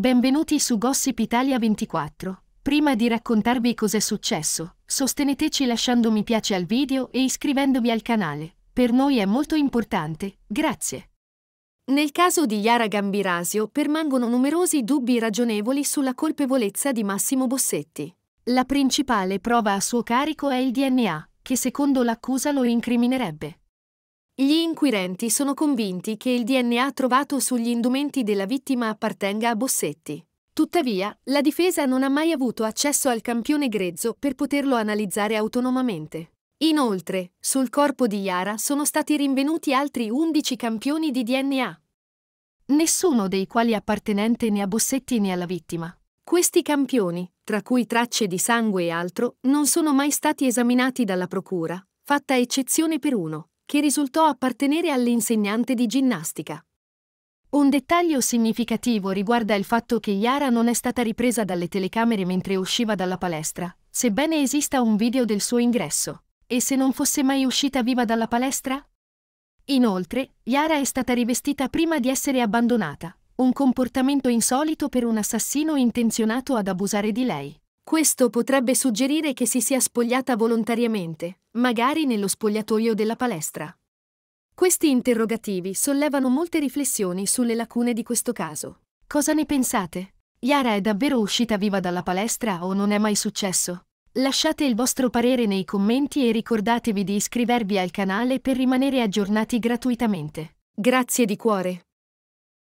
Benvenuti su Gossip Italia 24. Prima di raccontarvi cos'è successo, sosteneteci lasciando mi piace al video e iscrivendovi al canale. Per noi è molto importante, grazie. Nel caso di Yara Gambirasio permangono numerosi dubbi ragionevoli sulla colpevolezza di Massimo Bossetti. La principale prova a suo carico è il DNA, che secondo l'accusa lo incriminerebbe. Gli inquirenti sono convinti che il DNA trovato sugli indumenti della vittima appartenga a Bossetti. Tuttavia, la difesa non ha mai avuto accesso al campione grezzo per poterlo analizzare autonomamente. Inoltre, sul corpo di Yara sono stati rinvenuti altri 11 campioni di DNA, nessuno dei quali appartenente né a Bossetti né alla vittima. Questi campioni, tra cui tracce di sangue e altro, non sono mai stati esaminati dalla procura, fatta eccezione per uno, che risultò appartenere all'insegnante di ginnastica. Un dettaglio significativo riguarda il fatto che Yara non è stata ripresa dalle telecamere mentre usciva dalla palestra, sebbene esista un video del suo ingresso. E se non fosse mai uscita viva dalla palestra? Inoltre, Yara è stata rivestita prima di essere abbandonata, un comportamento insolito per un assassino intenzionato ad abusare di lei. Questo potrebbe suggerire che si sia spogliata volontariamente, magari nello spogliatoio della palestra. Questi interrogativi sollevano molte riflessioni sulle lacune di questo caso. Cosa ne pensate? Yara è davvero uscita viva dalla palestra o non è mai successo? Lasciate il vostro parere nei commenti e ricordatevi di iscrivervi al canale per rimanere aggiornati gratuitamente. Grazie di cuore.